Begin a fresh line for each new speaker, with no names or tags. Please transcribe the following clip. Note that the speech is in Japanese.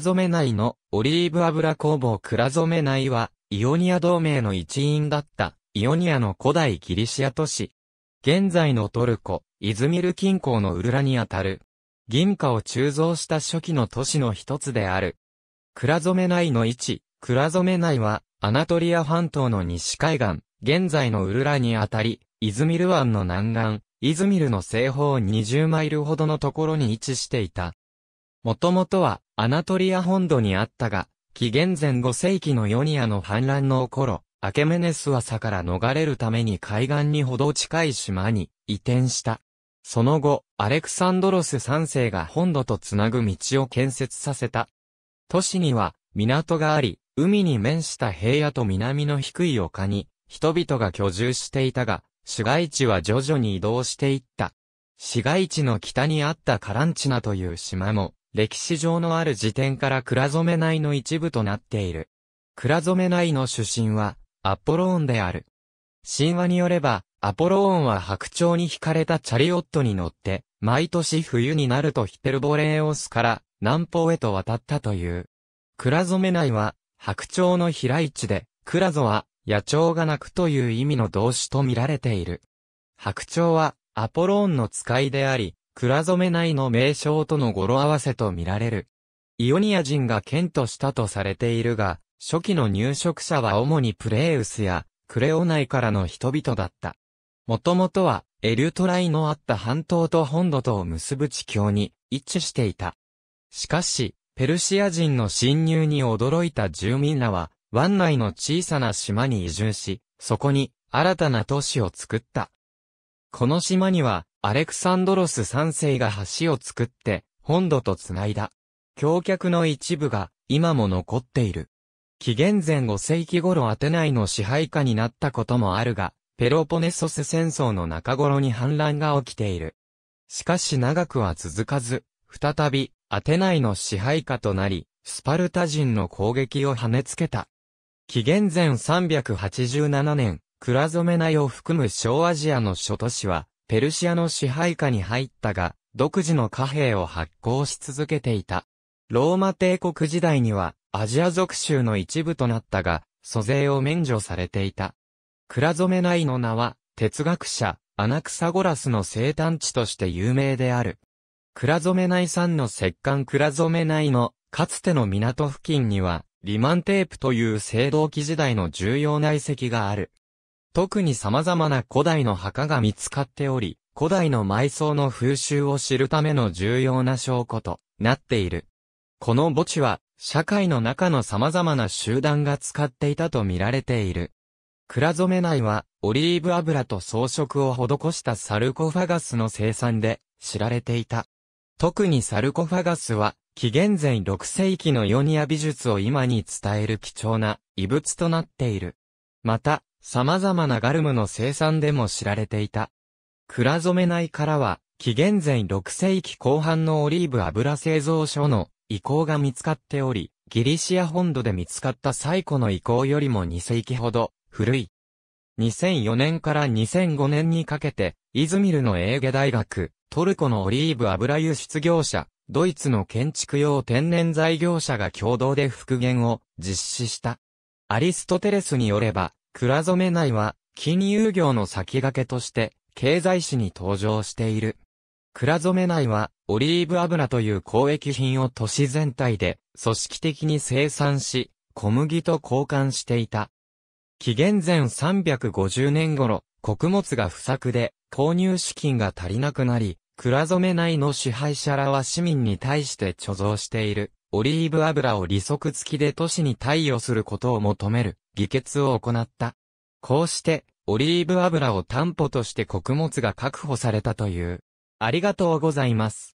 ゾ染内のオリーブ油工房ゾ染内は、イオニア同盟の一員だった、イオニアの古代ギリシア都市。現在のトルコ、イズミル近郊のウルラにあたる。銀貨を鋳造した初期の都市の一つである。ゾ染内の位置、ゾ染内は、アナトリア半島の西海岸、現在のウルラにあたり、イズミル湾の南岸、イズミルの西方20マイルほどのところに位置していた。もともとはアナトリア本土にあったが、紀元前5世紀のヨニアの反乱の頃、アケメネスは差から逃れるために海岸にほど近い島に移転した。その後、アレクサンドロス3世が本土とつなぐ道を建設させた。都市には港があり、海に面した平野と南の低い丘に、人々が居住していたが、市街地は徐々に移動していった。市街地の北にあったカランチナという島も、歴史上のある時点から倉染内の一部となっている。倉染内の出身は、アポローンである。神話によれば、アポローンは白鳥に惹かれたチャリオットに乗って、毎年冬になるとヒペルボレーオスから南方へと渡ったという。倉染内は、白鳥の平来地で、倉ゾは、野鳥が鳴くという意味の動詞と見られている。白鳥は、アポローンの使いであり、倉染内の名称との語呂合わせとみられる。イオニア人が剣としたとされているが、初期の入植者は主にプレウスやクレオ内からの人々だった。もともとはエルトライのあった半島と本土とを結ぶ地境に一致していた。しかし、ペルシア人の侵入に驚いた住民らは、湾内の小さな島に移住し、そこに新たな都市を作った。この島にはアレクサンドロス3世が橋を作って、本土と繋いだ。橋脚の一部が今も残っている。紀元前5世紀頃アテナイの支配下になったこともあるが、ペロポネソス戦争の中頃に反乱が起きている。しかし長くは続かず、再びアテナイの支配下となり、スパルタ人の攻撃を跳ねつけた。紀元前387年、クラゾメナイを含む小アジアの諸都市は、ペルシアの支配下に入ったが、独自の貨幣を発行し続けていた。ローマ帝国時代には、アジア属州の一部となったが、租税を免除されていた。クラゾメナイの名は、哲学者、アナクサゴラスの生誕地として有名である。クラゾメナイ山の石棺クラゾメナイの、かつての港付近には、リマンテープという青銅器時代の重要な遺跡がある。特に様々な古代の墓が見つかっており、古代の埋葬の風習を知るための重要な証拠となっている。この墓地は、社会の中の様々な集団が使っていたと見られている。蔵染内は、オリーブ油と装飾を施したサルコファガスの生産で知られていた。特にサルコファガスは、紀元前6世紀のヨニア美術を今に伝える貴重な遺物となっている。また、様々なガルムの生産でも知られていた。蔵染め内からは、紀元前6世紀後半のオリーブ油製造所の遺構が見つかっており、ギリシア本土で見つかった最古の遺構よりも2世紀ほど古い。2004年から2005年にかけて、イズミルのエーゲ大学、トルコのオリーブ油輸出業者、ドイツの建築用天然材業者が共同で復元を実施した。アリストテレスによれば、倉染内は、金融業の先駆けとして、経済史に登場している。倉染内は、オリーブ油という交易品を都市全体で、組織的に生産し、小麦と交換していた。紀元前350年頃、穀物が不作で、購入資金が足りなくなり、倉染内の支配者らは市民に対して貯蔵している。オリーブ油を利息付きで都市に貸与することを求める議決を行った。こうして、オリーブ油を担保として穀物が確保されたという。ありがとうございます。